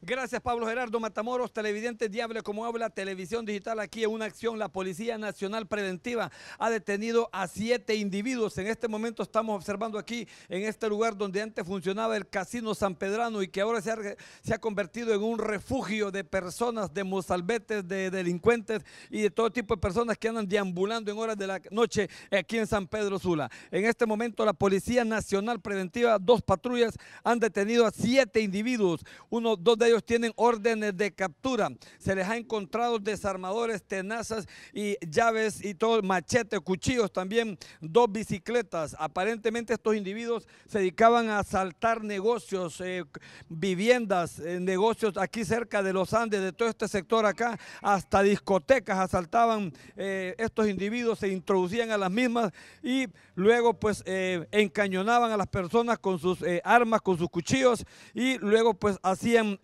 Gracias Pablo Gerardo Matamoros, televidente Diable como habla, televisión digital aquí en una acción. La Policía Nacional Preventiva ha detenido a siete individuos. En este momento estamos observando aquí en este lugar donde antes funcionaba el Casino San Pedrano y que ahora se ha, se ha convertido en un refugio de personas, de mozalbetes, de delincuentes y de todo tipo de personas que andan deambulando en horas de la noche aquí en San Pedro Sula. En este momento la Policía Nacional Preventiva, dos patrullas han detenido a siete individuos, uno, dos de ellos tienen órdenes de captura. Se les ha encontrado desarmadores, tenazas y llaves y todo, machete, cuchillos también, dos bicicletas. Aparentemente estos individuos se dedicaban a asaltar negocios, eh, viviendas, eh, negocios aquí cerca de los Andes, de todo este sector acá, hasta discotecas asaltaban eh, estos individuos, se introducían a las mismas y luego pues encañonaban a las personas con sus armas, con sus cuchillos y luego pues hacían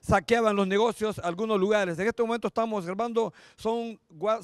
saqueaban los negocios algunos lugares. En este momento estamos observando, son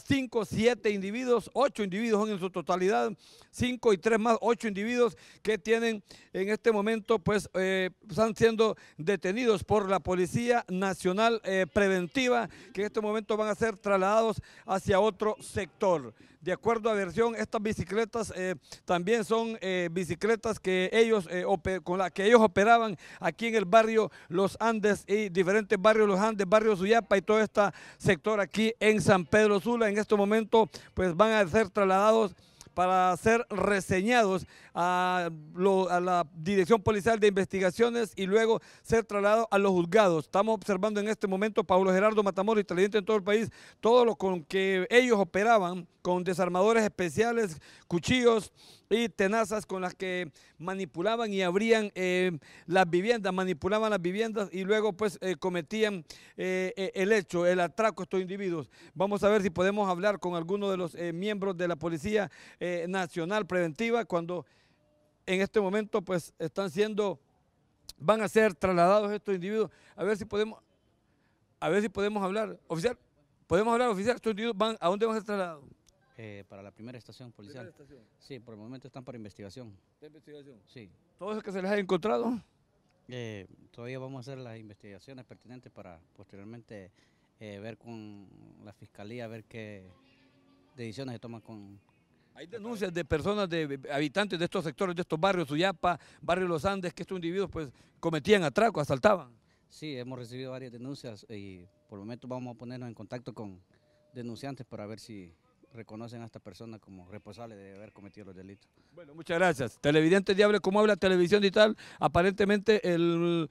5, 7 individuos, 8 individuos en su totalidad, 5 y 3 más, 8 individuos que tienen en este momento, pues, eh, están siendo detenidos por la Policía Nacional eh, Preventiva, que en este momento van a ser trasladados hacia otro sector de acuerdo a versión, estas bicicletas eh, también son eh, bicicletas que ellos, eh, con las que ellos operaban aquí en el barrio Los Andes y diferentes barrios Los Andes, barrio Suyapa y todo este sector aquí en San Pedro Sula. En este momento pues van a ser trasladados para ser reseñados a, la Dirección Policial de Investigaciones y luego ser trasladados a los juzgados. Estamos observando en este momento Pablo Gerardo Matamoros, italiano en todo el país, todo lo con que ellos operaban, con desarmadores especiales, cuchillos, y tenazas con las que manipulaban y abrían eh, las viviendas, manipulaban las viviendas y luego pues eh, cometían eh, el hecho, el atraco a estos individuos. Vamos a ver si podemos hablar con alguno de los miembros de la Policía Nacional Preventiva cuando en este momento pues están siendo, van a ser trasladados estos individuos. A ver si podemos, a ver si podemos hablar. Oficial, ¿podemos hablar, oficial? ¿Estos individuos van, a dónde van a ser trasladados? Eh, para la primera estación policial. Sí, por el momento están para investigación. ¿De investigación? Sí. ¿Todo eso que se les ha encontrado? Eh, todavía vamos a hacer las investigaciones pertinentes para posteriormente eh, ver con la fiscalía, ver qué decisiones se toman con... Hay denuncias de personas, de habitantes de estos sectores, de estos barrios, Suyapa, Barrio Los Andes, que estos individuos pues cometían atracos, asaltaban. Sí, hemos recibido varias denuncias y por el momento vamos a ponernos en contacto con denunciantes para ver si reconocen a esta persona como responsable de haber cometido los delitos. Bueno, muchas gracias. Televidente Diable, como habla televisión Digital? aparentemente el,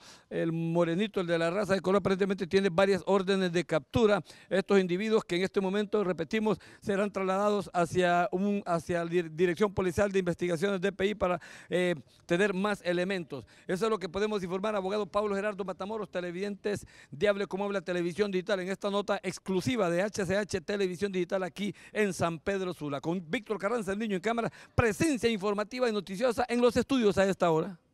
morenito, el de la raza de color, aparentemente tiene varias órdenes de captura. Estos individuos que en este momento, repetimos, serán trasladados hacia, un, hacia la Dirección Policial de Investigaciones DPI para eh, tener más elementos. Eso es lo que podemos informar, abogado Pablo Gerardo Matamoros, televidentes Diable, como habla televisión digital, en esta nota exclusiva de HCH Televisión Digital aquí en San Pedro Sula, con Víctor Carranza, el niño en cámara, presencia informativa y noticiosa en los estudios a esta hora.